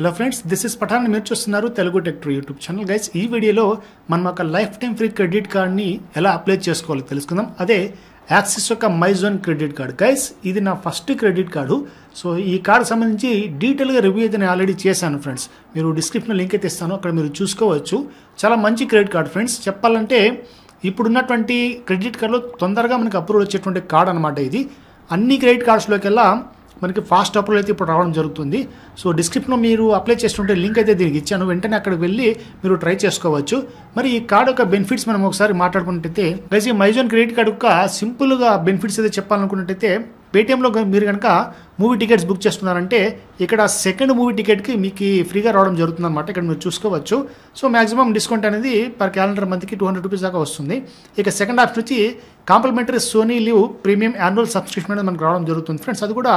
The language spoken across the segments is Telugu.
hello friends this is Pathan మీరు చూస్తున్నారు Telugu tech YouTube channel guys ఈ వీడియోలో మనం ఒక లైఫ్ టైం ఫ్రీ క్రెడిట్ కార్డ్ని ఎలా అప్లై చేసుకోవాలో తెలుసుకుందాం అదే యాక్సిస్ యొక్క మైజోన్ క్రెడిట్ కార్డు గైస్ ఇది నా ఫస్ట్ క్రెడిట్ కార్డు సో ఈ కార్డు సంబంధించి డీటెయిల్గా రివ్యూ అయితే నేను ఆల్రెడీ చేశాను ఫ్రెండ్స్ మీరు డిస్క్రిప్షన్లో లింక్ అయితే ఇస్తాను అక్కడ మీరు చూసుకోవచ్చు చాలా మంచి క్రెడిట్ కార్డ్ ఫ్రెండ్స్ చెప్పాలంటే ఇప్పుడున్నటువంటి క్రెడిట్ కార్డులో తొందరగా మనకు అప్రూవల్ వచ్చేటువంటి కార్డు అనమాట ఇది అన్ని క్రెడిట్ కార్డ్స్లోకెల్లా మనకి ఫాస్ట్ అప్రూవల్ అయితే ఇప్పుడు రావడం జరుగుతుంది సో డిస్క్రిప్షన్లో మీరు అప్లై చేస్తుంటే లింక్ అయితే దీనికి ఇచ్చాను వెంటనే అక్కడ వెళ్ళి మీరు ట్రై చేసుకోవచ్చు మరి ఈ కార్డు యొక్క బెనిఫిట్స్ మనం ఒకసారి మాట్లాడుకున్నట్టయితే ప్లస్ ఈ మైజోన్ క్రెడిట్ కార్డు యొక్క సింపుల్గా బెనిఫిట్స్ అయితే చెప్పాలనుకున్నట్టయితే పేటీఎంలో మీరు కనుక మూవీ టికెట్స్ బుక్ చేస్తున్నారంటే ఇక్కడ సెకండ్ మూవీ టికెట్కి మీకు ఫ్రీగా రావడం జరుగుతుంది అనమాట ఇక్కడ మీరు చూసుకోవచ్చు సో మాక్సిమం డిస్కౌంట్ అనేది పర్ క్యాలెండర్ మంత్కి టూ హండ్రెడ్ రూపీస్ దాకా వస్తుంది ఇక సెకండ్ ఆప్షన్ వచ్చి complimentary Sony Liv premium annual subscription అనేది మనకు రావడం జరుగుతుంది ఫ్రెండ్స్ అది కూడా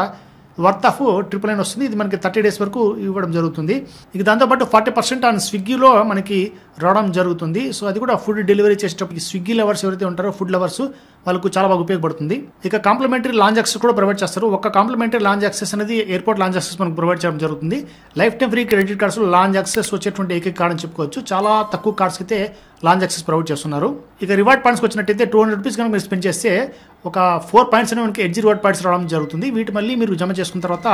వర్త్ ఆఫ్ ట్రిపుల్ నైన్ వస్తుంది ఇది మనకి థర్టీ డేస్ వరకు ఇవ్వడం జరుగుతుంది ఇక దాంతోపాటు ఫార్టీ పర్సెంట్ ఆన్ స్విగ్గీలో మనకి రావడం జరుగుతుంది సో అది కూడా ఫుడ్ డెలివరీ చేసేటప్పుడు స్విగ్గీ లవర్స్ ఎవరైతే ఉంటారో ఫుడ్ లవర్స్ వాళ్ళకు చాలా బాగా ఉపయోగపడుతుంది ఇక కాంప్లిమెంటరీ లాంజ్ యాక్సెస్ కూడా ప్రొవైడ్ చేస్తారు ఒక కాంప్లిమెంటరీ లాంజ్ యాక్సెస్ అనేది ఎయిర్పోర్ట్ లాంజ్ యాక్సెస్ మనకు ప్రొవైడ్ చేయడం జరుగుతుంది life time free credit cards lounge access వచ్చేటువంటి ఏకైక కార్డ్ అని చెప్పుకోవచ్చు చాలా తక్కువ కార్డ్స్ అయితే లాంజ్ యాక్సెస్ ప్రొవైడ్ చేస్తున్నారు ఇక రివార్డ్ పాయింట్స్కి వచ్చినట్టయితే టూ హండ్రెడ్ రూపీస్ కనుక మీరు స్పెండ్ చేస్తే ఒక ఫోర్ పాయింట్స్ అనేవి మనకి ఎడ్జ్ రివార్డ్ పాయింట్స్ రావడం జరుగుతుంది వీటి మళ్ళీ మీరు జమ చేసుకున్న తర్వాత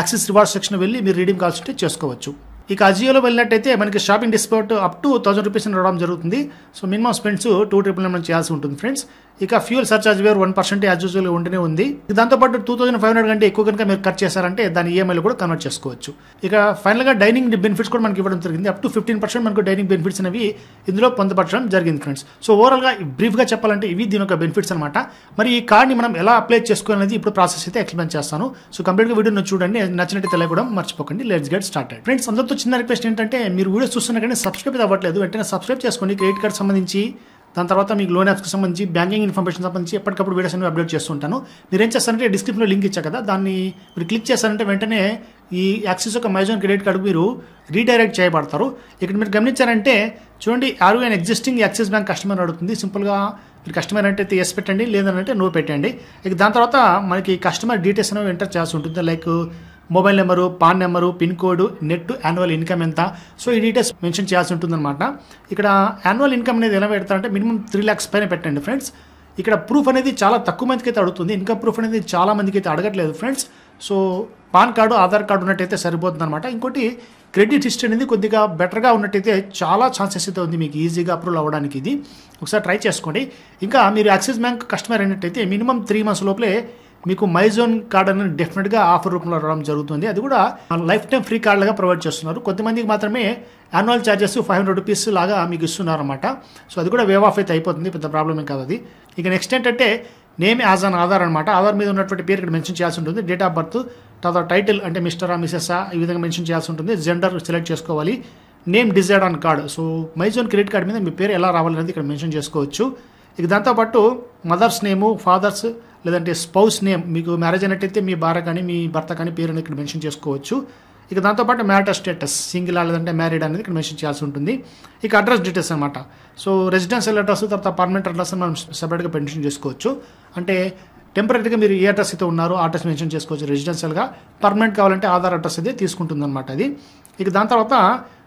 యాక్సెస్ రివార్డ్ సెక్షన్ వెళ్ళి మీరు రీడింగ్ కాల్స్ చేసుకోవచ్చు ఇక అజియోలో వెళ్ళినట్టయితే మనకి shopping discount up to thousand rupees రావడం జరుగుతుంది so minimum spends two triple nine చేయాల్సి ఉంటుంది ఫ్రెండ్స్ ఇక ఫ్యూల్ సర్చార్జ్ వేరు వన్ పర్సెంట్ యాజ్ ఉంటూనే ఉంది దాంతోపాటు టూ థౌసండ్ ఫైవ్ హండ్రెడ్ కంటే ఎక్కువ కనుక మీరు ఖర్చు చేశారంటే దాని ఈఎంఐలో e కూడా కన్వర్ట్ చేసుకోవచ్చు ఇక ఫైనల్గా డైనింగ్ బెనిఫిట్స్ కూడా మనకి ఇవ్వడం జరిగింది అప్ టు ఫిఫ్టీన్ పర్సెంట్ మనకు డైనింగ్ బెనిఫిట్స్ అనేవి ఇందులో పొందపరచడం జరిగింది ఫ్రెండ్స్ సో బ్రీఫ్ బ్రీఫ్గా చెప్పాలంటే ఇవి దీని యొక్క బెనిఫిట్స్ అనమాట మరి ఈ కార్డ్ని మనం ఎలా అప్లై చేసుకోవాలనేది ఇప్పుడు ప్రాసెస్ అయితే ఎక్స్ప్లెయిన్ చేస్తాను సో కంప్లీట్గా వీడియో చూడండి నచ్చినట్టు తెలియకూడదు మర్చిపోకండి లెట్స్ గెట్ స్టార్ట్ ఫ్రెండ్స్ అందరితో చిన్న రిక్వెస్ట్ ఏంటంటే మీరు వీడియోస్ చూస్తున్నా కానీ సబ్స్క్రైబ్ అవ్వట్లేదు వెంటనే సబ్స్క్రైబ్ చేసుకోండి క్రెడిట్ కార్డ్ సంబంధించి దాని తర్వాత మీకు లోన్ యాప్స్కి సంబంధించి బ్యాంకింగ్ ఇన్ఫర్మేషన్ సంబంధించి ఎప్పటికప్పుడు వీడియోస్ అనేవి అప్డేట్ చేస్తుంటాను మీరు ఏం చేస్తారంటే డిస్క్రిప్షన్లో లింక్ ఇచ్చా కదా దాన్ని మీరు క్లిక్ చేస్తారంటే వెంటనే ఈ యాక్సిస్ యొక్క మైజోన్ క్రెడిట్ కార్డు మీరు రీడైరెక్ట్ చేయబడతారు ఇక్కడ మీరు గమనించారంటే చూడండి ఆరు and existing Axis bank customer అడుగుతుంది సింపుల్గా మీరు కస్టమర్ అంటే ఎస్ పెట్టండి లేదంటే నో పెట్టండి ఇక దాని తర్వాత మనకి కస్టమర్ డీటెయిల్స్ అనేవి ఎంటర్ చేయాల్సి ఉంటుంది like mobile number PAN number pin code net annual income ఎంత సో ఈ డీటెయిల్స్ మెన్షన్ చేయాల్సి ఉంటుందన్నమాట ఇక్కడ యాన్యువల్ ఇన్కమ్ అనేది ఎలా పెడతారంటే మినిమం త్రీ ల్యాక్స్ పైన పెట్టండి ఫ్రెండ్స్ ఇక్కడ ప్రూఫ్ అనేది చాలా తక్కువ మందికి అయితే అడుగుతుంది ఇన్కమ్ ప్రూఫ్ అనేది చాలా మందికి అయితే అడగట్లేదు friends so PAN card Aadhaar card ఉన్నట్టయితే సరిపోతుంది అనమాట ఇంకోటి క్రెడిట్ హిస్టరీ అనేది కొద్దిగా బెటర్గా ఉన్నట్టయితే చాలా ఛాన్సెస్ అయితే ఉంది మీకు ఈజీగా అప్రూవ్ అవ్వడానికి ఇది ఒకసారి ట్రై చేసుకోండి ఇంకా మీరు యాక్సిస్ బ్యాంక్ కస్టమర్ అయినట్టయితే మినిమం త్రీ మంత్స్ లోపలే మీకు మైజోన్ కార్డ్ అనేది డెఫినెట్గా ఆఫర్ రూపంలో రావడం జరుగుతుంది అది కూడా లైఫ్ టైం ఫ్రీ లాగా ప్రొవైడ్ చేస్తున్నారు కొంతమందికి మాత్రమే annual charges five hundred rupees లాగా మీకు ఇస్తున్నారు అనమాట సో అది కూడా వేవ్ ఆఫ్ అయితే అయిపోతుంది పెద్ద ప్రాబ్లమే ఏం కాదు అది ఇక నెక్స్ట్ ఏంటంటే నేమ్ యాజ్ అన్ ఆధార్ అనమాట ఆధార్ మీద ఉన్నటువంటి పేరు ఇక్కడ మెన్షన్ చేయాల్సి ఉంటుంది డేట్ ఆఫ్ బర్త్ తర్వాత టైటిల్ అంటే మిస్టర్ మిసెస్ ఆ ఈ విధంగా మెన్షన్ చేయాల్సి ఉంటుంది జెండర్ సెలెక్ట్ చేసుకోవాలి name desired on card so My Zone credit card మీద మీ పేరు ఎలా రావాలనేది ఇక్కడ మెన్షన్ చేసుకోవచ్చు ఇక దాంతోపాటు మదర్స్ నేము ఫాదర్స్ లేదంటే స్పౌస్ నేమ్ మీకు మ్యారేజ్ అయినట్టయితే మీ భార్య కానీ మీ భర్త కానీ పేరుని ఇక్కడ మెన్షన్ చేసుకోవచ్చు ఇక దాంతోపాటు మ్యారిటల్ స్టేటస్ సింగిల్ లేదంటే మ్యారీడ్ అనేది ఇక్కడ మెన్షన్ చేయాల్సి ఉంటుంది ఇక అడ్రస్ డీటెయిల్స్ అనమాట సో రెసిడెన్షియల్ అడ్రస్ తర్వాత పర్మనెంట్ అడ్రస్ మనం సెపరేట్గా మెన్షన్ చేసుకోవచ్చు అంటే టెంపరీగా మీరు ఏ అడ్రస్ అయితే ఉన్నారో ఆ అడ్రస్ మెన్షన్ చేసుకోవచ్చు రెసిడెన్షియల్గా పర్మనెంట్ కావాలంటే ఆధార్ అడ్రస్ అయితే తీసుకుంటుంది అనమాట అది ఇక దాని తర్వాత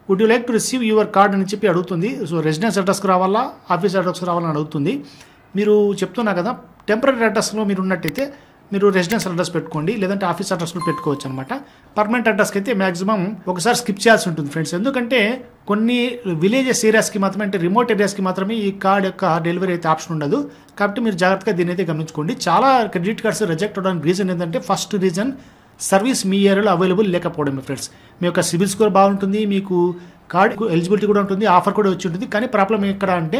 would you like to receive your card అని చెప్పి అడుగుతుంది సో రెసిడెన్స్ అడ్రస్కి రావాలా ఆఫీస్ అడ్రస్కి రావాలని అడుగుతుంది మీరు చెప్తున్నా కదా టెంపరీ అడ్రస్లో మీరు ఉన్నట్టయితే మీరు రెసిడెన్షియల్ అడ్రస్ పెట్టుకోండి లేదంటే ఆఫీస్ అడ్రస్లో పెట్టుకోవచ్చు అనమాట పర్మనెంట్ అడ్రస్కి అయితే మాక్సిమం ఒకసారి స్కిప్ చేయాల్సి ఉంటుంది ఫ్రెండ్స్ ఎందుకంటే కొన్ని విలేజెస్ ఏరియాస్కి మాత్రమే అంటే రిమోట్ ఏరియాస్కి మాత్రమే ఈ కార్డ్ యొక్క డెలివరీ అయితే ఆప్షన్ ఉండదు కాబట్టి మీరు జాగ్రత్తగా దీని అయితే గమనించుకోండి చాలా క్రెడిట్ కార్డ్స్ రిజెక్ట్ అవడానికి రీజన్ ఏంటంటే ఫస్ట్ రీజన్ సర్వీస్ మీ ఏరియాలో అవైలబుల్ లేకపోవడం మీ ఫ్రెండ్స్ మీ యొక్క సిబిల్ స్కోర్ బాగుంటుంది మీకు కార్డు ఎలిజిబిలిటీ కూడా ఉంటుంది ఆఫర్ కూడా వచ్చి ఉంటుంది కానీ ప్రాబ్లం ఎక్కడ అంటే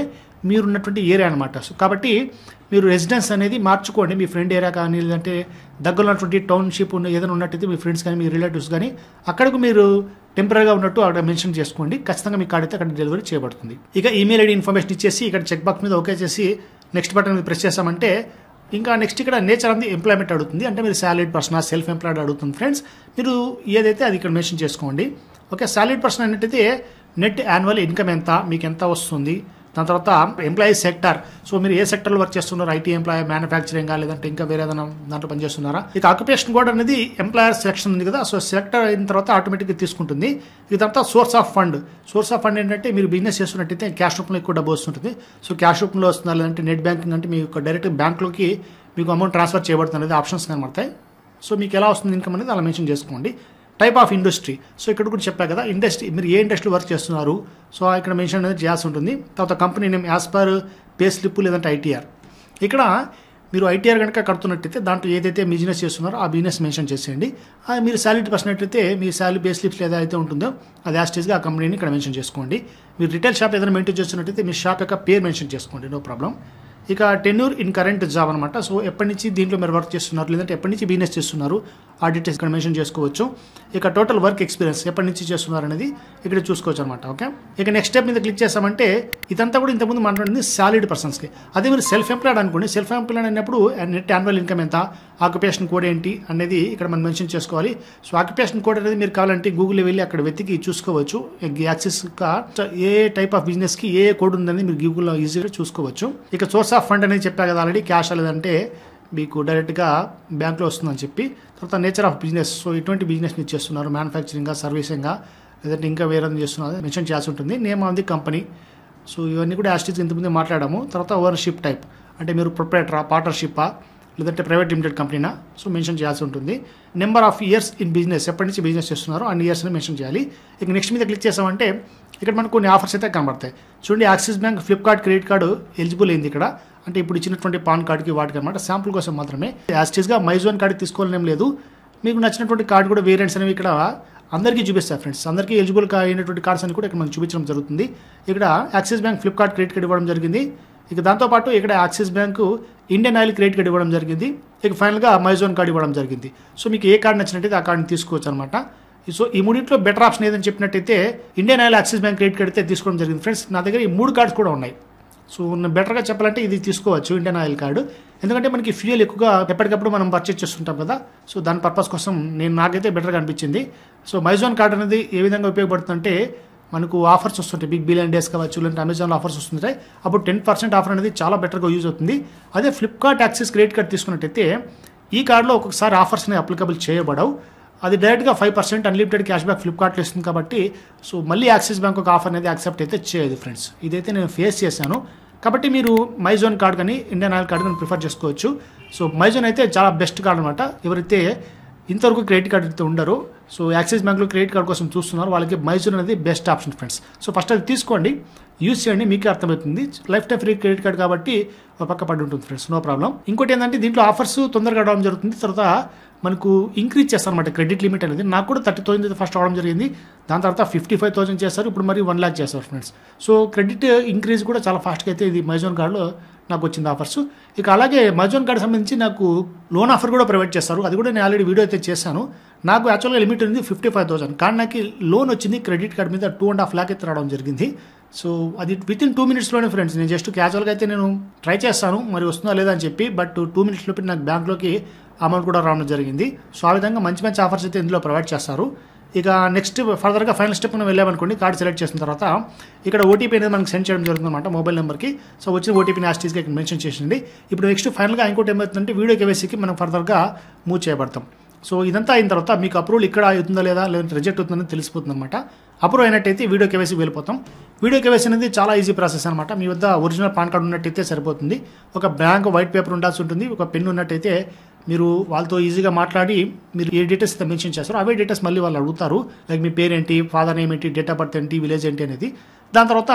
మీరున్నటువంటి ఏరియా అనమాట సో కాబట్టి మీరు రెసిడెన్స్ అనేది మార్చుకోండి మీ ఫ్రెండ్ ఏరియా కానీ లేదంటే దగ్గర ఉన్నటువంటి టౌన్షిప్ ఉన్న ఏదైనా ఉన్నట్టయితే మీ ఫ్రెండ్స్ కానీ మీ రిలేటివ్స్ కానీ అక్కడకు మీరు టెంపరీగా ఉన్నట్టు అక్కడ మెన్షన్ చేసుకోండి ఖచ్చితంగా మీ కార్డ్ అయితే అక్కడ డెలివరీ చేయబడుతుంది ఇక ఈమెయిల్ ఐడి ఇన్ఫర్మేషన్ ఇచ్చేసి ఇక్కడ చెక్ బాక్స్ మీద ఓకే చేసి నెక్స్ట్ బటన్ మీద ప్రెస్ చేసామంటే ఇంకా నెక్స్ట్ ఇక్కడ నేచర్ అంది ఎంప్లాయ్మెంట్ అడుగుతుంది అంటే మీరు సాలరీడ్ పర్సన్ సెల్ఫ్ ఎంప్లాయిడ్ అడుగుతుంది ఫ్రెండ్స్ మీరు ఏదైతే అది ఇక్కడ మెన్షన్ చేసుకోండి ఓకే సాలరీడ్ పర్సన్ అన్నట్టయితే నెట్ యాన్యువల్ ఇన్కమ్ ఎంత మీకు ఎంత వస్తుంది దాని తర్వాత ఎంప్లాయీ సెక్టర్ సో మీరు ఏ సెక్టర్లో వర్క్ చేస్తున్నారు ఐటీ ఎంప్లాయీ మ్యానుఫ్యాక్చరింగ్ లేదంటే ఇంకా వేరే ఏదైనా దాంట్లో పనిచేస్తున్నారా ఇక ఆక్యుపేషన్ కోడ్ అనేది ఎంప్లాయర్ సెక్షన్ ఉంది కదా సో సెక్టర్ అయిన తర్వాత ఆటోమేటిక్గా తీసుకుంటుంది ఇక తర్వాత source of fund source of fund ఏంటంటే మీరు బిజినెస్ చేస్తున్నట్టయితే క్యాష్ రూపంలో ఎక్కువ డబ్బు వస్తుంటుంది సో క్యాష్ రూపంలో వస్తున్నారు లేదంటే నెట్ బ్యాంకింగ్ అంటే మీకు డైరెక్ట్ బ్యాంక్లోకి మీకు అమౌంట్ ట్రాన్స్ఫర్ చేయబడుతుంది ఆప్షన్స్ కనబడతాయి సో మీకు ఎలా వస్తుంది ఇన్కమ్ అనేది అలా మెన్షన్ చేసుకోండి టైప్ ఆఫ్ ఇండస్ట్రీ సో ఇక్కడ కూడా చెప్పా కదా ఇండస్ట్రీ మీరు ఏ ఇండస్ట్రీలో వర్క్ చేస్తున్నారు సో ఇక్కడ మెన్షన్ అనేది చేయాల్సి ఉంటుంది తర్వాత company name as per pay slip లేదంటే ఐటీఆర్ ఇక్కడ మీరు ఐటీఆర్ కనుక కడుతున్నట్టయితే దాంట్లో ఏదైతే బిజినెస్ చేస్తున్నారో ఆ బిజినెస్ మెన్షన్ చేసేయండి మీరు శాలరీ పర్సనట్టయితే మీ శాలరీ బేస్ స్లిప్స్ ఏదైతే ఉంటుందో అది యాస్టేజ్గా ఆ కంపెనీని ఇక్కడ మెన్షన్ చేసుకోండి మీరు రిటైల్ షాప్ ఏదైనా మెయింటైన్ చేస్తున్నట్టయితే మీ షాప్ యొక్క పేరు మెన్షన్ చేసుకోండి నో ప్రాబ్లం ఇక టెన్యూర్ ఇన్ కరెంట్ జాబ్ అనమాట సో ఎప్పటి నుంచి దీంట్లో మీరు వర్క్ చేస్తున్నారు లేదంటే ఎప్పటి నుంచి బిజినెస్ చేస్తున్నారు ఆ డీటెయిల్స్ ఇక్కడ మెన్షన్ చేసుకోవచ్చు ఇక టోటల్ వర్క్ ఎక్స్పీరియన్స్ ఎప్పటి నుంచి చేస్తున్నారు అనేది ఇక్కడ చూసుకోవచ్చు అనమాట ఓకే ఇక నెక్స్ట్ స్టెప్ మీద క్లిక్ చేస్తామంటే ఇదంతా కూడా ఇంతకుముందు మాట్లాడింది సాలిడ్ పర్సన్స్కి అదే మీరు సెల్ఫ్ ఎంప్లాయిడ్ అనుకోండి సెల్ఫ్ ఎంప్లాయిడ్ అయినప్పుడు నెట్ యాన్యువల్ ఇన్కమ్ ఎంత ఆక్యుపేషన్ కోడ్ ఏంటి అనేది ఇక్కడ మనం మెన్షన్ చేసుకోవాలి సో ఆక్యుపేషన్ కోడ్ అనేది మీరు కావాలంటే గూగుల్ వెళ్ళి అక్కడ వెతికి చూసుకోవచ్చు యాక్సిస్ ఏ టైప్ ఆఫ్ బిజినెస్కి ఏ కోడ్ ఉందని మీరు గూగుల్లో ఈజీగా చూసుకోవచ్చు ఇక సోర్స్ ఆఫ్ ఆఫ్ ఫండ్ అనేది చెప్పా కదా ఆల్రెడీ క్యాష్ లేదంటే మీకు డైరెక్ట్గా బ్యాంక్లో వస్తుందని చెప్పి తర్వాత నేచర్ ఆఫ్ బిజినెస్ సో ఇటువంటి మీరు చేస్తున్నారు మ్యానుఫ్యాక్చరింగ్గా సర్వీసింగ్గా లేదంటే ఇంకా వేరే చేస్తున్నారు మెన్షన్ చేయాల్సి ఉంటుంది name of the company so ఇవన్నీ కూడా యాస్టిస్ ఇంతకుముందు మాట్లాడాము తర్వాత ఓనర్షిప్ టైప్ అంటే మీరు ప్రొపరేటరా పార్ట్నర్షిప్పా లేదంటే ప్రైవేట్ లిమిటెడ్ కంపెనీనా సో మెన్షన్ చేయాల్సి ఉంటుంది number of years in business ఎప్పటి నుంచి బిజినెస్ చేస్తున్నారో అన్ని ఇయర్స్ని మెన్షన్ చేయాలి ఇక నెక్స్ట్ మీద క్లిక్ చేసామంటే ఇక్కడ మనకు కొన్ని ఆఫర్స్ అయితే కనబడతాయి చూడండి Axis Bank Flipkart credit card eligible అయింది ఇక్కడ అంటే ఇప్పుడు ఇచ్చినటువంటి పాన్ కార్డుకి వాటికి అనమాట శాంపుల్ కోసం మాత్రమే యాక్సిస్గా మైజోన్ కార్డు తీసుకోవాలనేం లేదు మీకు నచ్చినటువంటి కార్డు కూడా వేరియంట్స్ అనేవి ఇక్కడ అందరికీ చూపిస్తాయి ఫ్రెండ్స్ అందరికీ ఎలిజిబుల్ అయినటువంటి కార్డ్స్ అని కూడా ఇక్కడ మనకు చూపించడం జరుగుతుంది ఇక్కడ Axis Bank Flipkart credit card ఇవ్వడం జరిగింది ఇక దాంతోపాటు ఇక్కడ Axis bank Indian Oil credit card ఇవ్వడం జరిగింది ఇక ఫైనల్గా అమెజాన్ కార్డు ఇవ్వడం జరిగింది సో మీకు ఏ కార్డు నచ్చినట్టు ఆ కార్డుని తీసుకోవచ్చు అనమాట సో ఈ మూడింట్లో బెటర్ ఆప్షన్ ఏదని చెప్పినట్టయితే Indian Oil Axis Bank credit card అయితే తీసుకోవడం జరిగింది ఫ్రెండ్స్ నా దగ్గర ఈ మూడు కార్డ్స్ కూడా ఉన్నాయి సో బెటర్గా చెప్పాలంటే ఇది తీసుకోవచ్చు ఇండియన్ ఆయిల్ కార్డు ఎందుకంటే మనకి ఫ్యూయల్ ఎక్కువగా ఎప్పటికప్పుడు మనం పర్చేజ్ చేస్తుంటాం కదా సో దాని పర్పస్ కోసం నేను నాకైతే బెటర్గా అనిపించింది సో మైజాన్ కార్డు అనేది ఏ విధంగా ఉపయోగపడుతుందంటే మనకు ఆఫర్స్ వస్తుంటాయి బిగ్ బిలియన్ డేస్ కావచ్చు లేదంటే అమెజాన్లో ఆఫర్స్ వస్తుంటాయి అప్పుడు టెన్ పర్సెంట్ ఆఫర్ అనేది చాలా బెటర్గా యూజ్ అవుతుంది అదే ఫ్లిప్కార్ట్ యాక్సిస్ క్రెడిట్ కార్డ్ తీసుకున్నట్టయితే ఈ కార్డులో ఒక్కొక్కసారి ఆఫర్స్ అనేవి అప్లికబుల్ చేయబడవు అది డైరెక్ట్గా five percent unlimited cash back ఫ్లిప్కార్ట్లో ఇస్తుంది కాబట్టి సో మళ్ళీ యాక్సిస్ బ్యాంక్ ఒక ఆఫర్ అనేది యాక్సెప్ట్ అయితే చేయదు ఫ్రెండ్స్ ఇదైతే నేను ఫేస్ చేశాను కాబట్టి మీరు మైజోన్ కార్డ్ కానీ ఇండియన్ ఆయిల్ కార్డ్ కానీ ప్రిఫర్ చేసుకోవచ్చు సో మైజోన్ అయితే చాలా బెస్ట్ కార్డ్ అనమాట ఎవరైతే ఇంతవరకు క్రెడిట్ అయితే ఉండరు సో యాక్సిస్ బ్యాంక్లో క్రెడిట్ కార్డ్ కోసం చూస్తున్నారు వాళ్ళకి మైసూర్ అనేది best option friends so first అది తీసుకోండి యూస్ చేయండి మీకే అర్థమవుతుంది life time free credit card కాబట్టి ఒక పక్క పడి ఉంటుంది ఫ్రెండ్స్ నో ప్రాబ్లం ఇంకోటి ఏంటంటే దీంట్లో ఆఫర్స్ తొందరగా అవడం జరుగుతుంది తర్వాత మనకు ఇంక్రీజ్ చేస్తారు అనమాట క్రెడిట్ లిమిట్ అనేది నాకు కూడా థర్టీ థౌసండ్ ఫస్ట్ అవడం జరిగింది దాని తర్వాత ఫిఫ్టీ ఫైవ్ థౌసండ్ చేస్తారు ఇప్పుడు మరి వన్ ల్యాక్ చేస్తారు ఫ్రెండ్స్ సో క్రెడిట్ ఇంక్రీజ్ కూడా చాలా ఫాస్ట్గా అయితే ఇది మైజోన్ కార్డులో నాకు వచ్చింది ఆఫర్స్ ఇక అలాగే మజోన్ కార్డ్ సంబంధించి నాకు లోన్ ఆఫర్ కూడా ప్రొవైడ్ చేస్తారు అది కూడా నేను ఆల్రెడీ వీడియో అయితే చేశాను నాకు యాక్చువల్గా లిమిట్ ఉంది ఫిఫ్టీ ఫైవ్ థౌసండ్ కానీ నాకు లోన్ వచ్చింది క్రెడిట్ కార్డ్ మీద టూ అండ్ హాఫ్ ల్యాక్ అయితే రావడం జరిగింది సో అది విత్ ఇన్ టూ మినిట్స్లోనే ఫ్రెండ్స్ నేను జస్ట్ క్యాజువల్గా అయితే నేను ట్రై చేస్తాను మరి వస్తుందా లేదా అని చెప్పి బట్ టూ మినిట్స్ లోపల నాకు బ్యాంక్లోకి అమౌంట్ కూడా రావడం జరిగింది సో ఆ విధంగా మంచి మంచి ఆఫర్స్ అయితే ఇందులో ప్రొవైడ్ చేస్తారు ఇక నెక్స్ట్ ఫర్దర్గా ఫైనల్ స్టెప్ మనం వెళ్ళామనుకోండి కార్డు సెలెక్ట్ చేసిన తర్వాత ఇక్కడ ఓటీపీ అనేది మనకు సెండ్ చేయడం జరుగుతుంది అనమాట మొబైల్ నెంబర్కి సో వచ్చిన ఓటీపీని యాస్టీస్గా ఇక్కడ మెన్షన్ చేసింది ఇప్పుడు నెక్స్ట్ ఫైనల్గా ఇంకోటి ఏమవుతుందంటే వీడియో కేవైసీకి మనం ఫర్దర్గా మూవ్ చేయబడతాం సో ఇదంతా అయిన తర్వాత మీకు అప్రూవల్ ఇక్కడ అవుతుందా లేదా లేదంటే రిజెక్ట్ అవుతుందని తెలిసిపోతుంది అనమాట అప్రూవ్ అయినట్టయితే వీడియో కేవైసీ వెళ్ళిపోతాం వీడియో కేవైసీ అనేది చాలా ఈజీ ప్రాసెస్ అనమాట మీ వద్ద ఒరిజినల్ పాన్ కార్డు ఉన్నట్టయితే సరిపోతుంది ఒక బ్యాంక్ వైట్ పేపర్ ఉండాల్సి ఉంటుంది ఒక పెన్ ఉన్నట్టయితే మీరు వాళ్ళతో ఈజీగా మాట్లాడి మీరు ఏ డీటెయిల్స్ అయితే మెన్షన్ చేస్తారో అవే డీటెయిల్స్ మళ్ళీ వాళ్ళు అడుగుతారు లైక్ మీ పేరేంటి ఫాదర్ నేమ్ ఏంటి డేట్ ఆఫ్ బర్త్ ఏంటి విలేజ్ ఏంటి అనేది దాని తర్వాత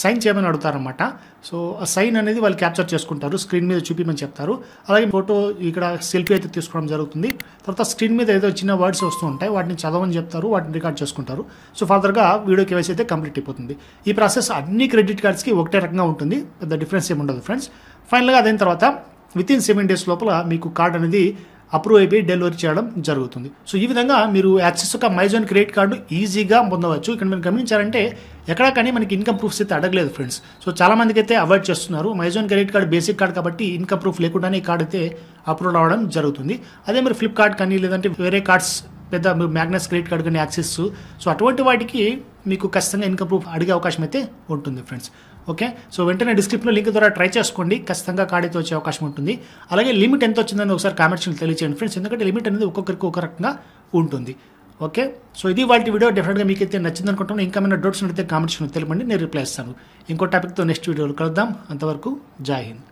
సైన్ చేయమని అడుగుతారనమాట సో ఆ సైన్ అనేది వాళ్ళు క్యాప్చర్ చేసుకుంటారు స్క్రీన్ మీద చూపిమని చెప్తారు అలాగే ఫోటో ఇక్కడ సెల్ఫీ అయితే తీసుకోవడం జరుగుతుంది తర్వాత స్క్రీన్ మీద ఏదో చిన్న వర్డ్స్ వస్తూ ఉంటాయి వాటిని చదవని చెప్తారు వాటిని రికార్డ్ చేసుకుంటారు సో ఫర్దర్గా వీడియో కేవైసీ అయితే కంప్లీట్ అయిపోతుంది ఈ ప్రాసెస్ అన్ని క్రెడిట్ కార్డ్స్కి ఒకటే రకంగా ఉంటుంది పెద్ద డిఫరెన్స్ ఏమి ఉండదు ఫ్రెండ్స్ ఫైనల్గా అదైన తర్వాత విత్ ఇన్ సెవెన్ డేస్ లోపల మీకు కార్డ్ అనేది అప్రూవ్ అయిపోయి డెలివరీ చేయడం జరుగుతుంది సో ఈ విధంగా మీరు యాక్సెస్ ఒక మైజోన్ క్రెడిట్ కార్డు ఈజీగా పొందవచ్చు ఇక్కడ మీరు గమనించారంటే ఎక్కడా కానీ మనకి ఇన్కమ్ ప్రూఫ్స్ అయితే అడగలేదు ఫ్రెండ్స్ సో చాలామందికి అయితే అవాయిడ్ చేస్తున్నారు MyZone credit card basic card కాబట్టి ఇన్కమ్ ప్రూఫ్ లేకుండానే ఈ కార్డు అయితే అప్రూవ్ అవ్వడం జరుగుతుంది అదే మీరు ఫ్లిప్కార్ట్ కానీ లేదంటే వేరే కార్డ్స్ పెద్ద మ్యాగ్నస్ క్రెడిట్ కార్డ్ కానీ యాక్సెస్ సో అటువంటి వాటికి మీకు ఖచ్చితంగా ఇన్కమ్ ప్రూఫ్ అడిగే అవకాశం అయితే ఉంటుంది ఫ్రెండ్స్ ఓకే సో వెంటనే డిస్క్రిప్షన్లో లింక్ ద్వారా ట్రై చేసుకోండి ఖచ్చితంగా కాడితో వచ్చే అవకాశం ఉంటుంది అలాగే లిమిట్ ఎంత వచ్చిందని ఒకసారి కామెంట్స్ తెలియచేయండి ఫ్రెండ్స్ ఎందుకంటే లిమిట్ అనేది ఒక్కొక్కరికి ఒక రకంగా ఉంటుంది ఓకే సో ఇది వాటి వీడియో డెఫినెట్గా మీకు అయితే నచ్చింది అనుకుంటున్నాను ఇంకా ఏమైనా డౌట్స్ అయితే కామెంట్స్ తెలిపండి నేను రిప్లై ఇస్తాను ఇంకో టాపిక్తో నెక్స్ట్ వీడియోలో కలుద్దాం అంతవరకు జాయ్ హింద్